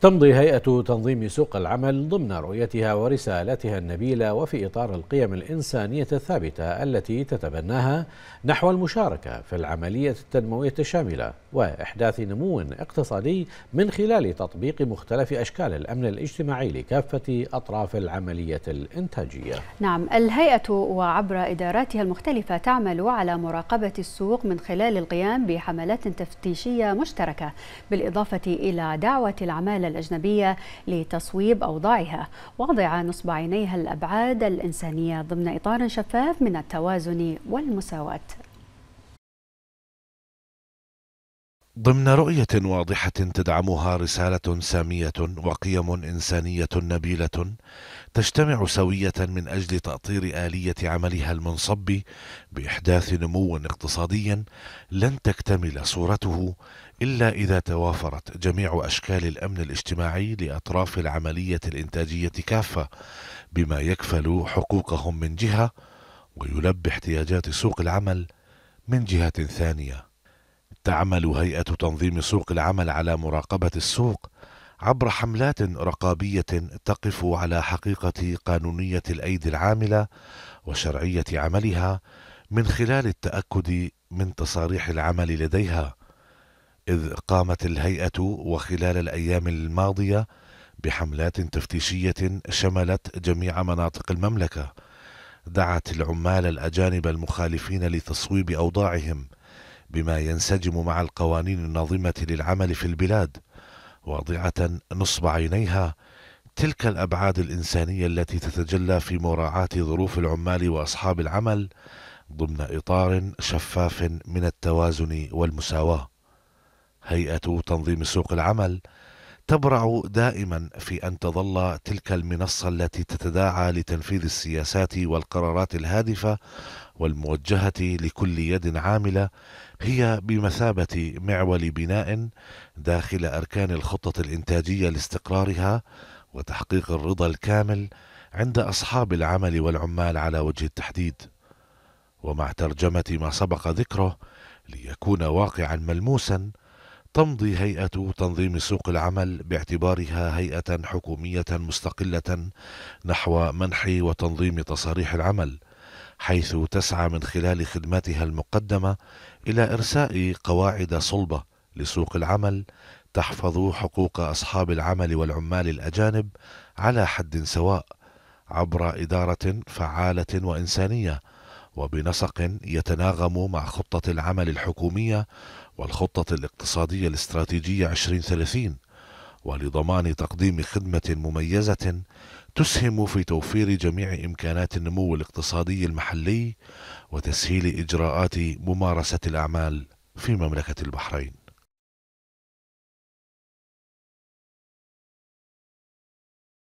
تمضي هيئة تنظيم سوق العمل ضمن رؤيتها ورسالتها النبيلة وفي إطار القيم الإنسانية الثابتة التي تتبناها نحو المشاركة في العملية التنموية الشاملة وإحداث نمو اقتصادي من خلال تطبيق مختلف أشكال الأمن الاجتماعي لكافة أطراف العملية الإنتاجية. نعم، الهيئة وعبر إداراتها المختلفة تعمل على مراقبة السوق من خلال القيام بحملات تفتيشية مشتركة بالإضافة إلى دعوة العمالة الأجنبية لتصويب أوضاعها واضعة نصب عينيها الأبعاد الإنسانية ضمن إطار شفاف من التوازن والمساواة ضمن رؤية واضحة تدعمها رسالة سامية وقيم إنسانية نبيلة تجتمع سوية من أجل تأطير آلية عملها المنصب بإحداث نمو اقتصادي لن تكتمل صورته إلا إذا توافرت جميع أشكال الأمن الاجتماعي لأطراف العملية الإنتاجية كافة بما يكفل حقوقهم من جهة ويلبي احتياجات سوق العمل من جهة ثانية تعمل هيئة تنظيم سوق العمل على مراقبة السوق عبر حملات رقابية تقف على حقيقة قانونية الأيدي العاملة وشرعية عملها من خلال التأكد من تصاريح العمل لديها، إذ قامت الهيئة وخلال الأيام الماضية بحملات تفتيشية شملت جميع مناطق المملكة، دعت العمال الأجانب المخالفين لتصويب أوضاعهم بما ينسجم مع القوانين الناظمة للعمل في البلاد واضعة نصب عينيها تلك الأبعاد الإنسانية التي تتجلى في مراعاة ظروف العمال وأصحاب العمل ضمن إطار شفاف من التوازن والمساواة هيئة تنظيم سوق العمل تبرع دائما في ان تظل تلك المنصه التي تتداعى لتنفيذ السياسات والقرارات الهادفه والموجهه لكل يد عامله هي بمثابه معول بناء داخل اركان الخطه الانتاجيه لاستقرارها وتحقيق الرضا الكامل عند اصحاب العمل والعمال على وجه التحديد ومع ترجمه ما سبق ذكره ليكون واقعا ملموسا تمضي هيئة تنظيم سوق العمل باعتبارها هيئة حكومية مستقلة نحو منح وتنظيم تصاريح العمل، حيث تسعى من خلال خدماتها المقدمة إلى إرساء قواعد صلبة لسوق العمل تحفظ حقوق أصحاب العمل والعمال الأجانب على حد سواء عبر إدارة فعالة وإنسانية وبنسق يتناغم مع خطة العمل الحكومية والخطة الاقتصادية الاستراتيجية 2030 ولضمان تقديم خدمة مميزة تسهم في توفير جميع إمكانات النمو الاقتصادي المحلي وتسهيل إجراءات ممارسة الأعمال في مملكة البحرين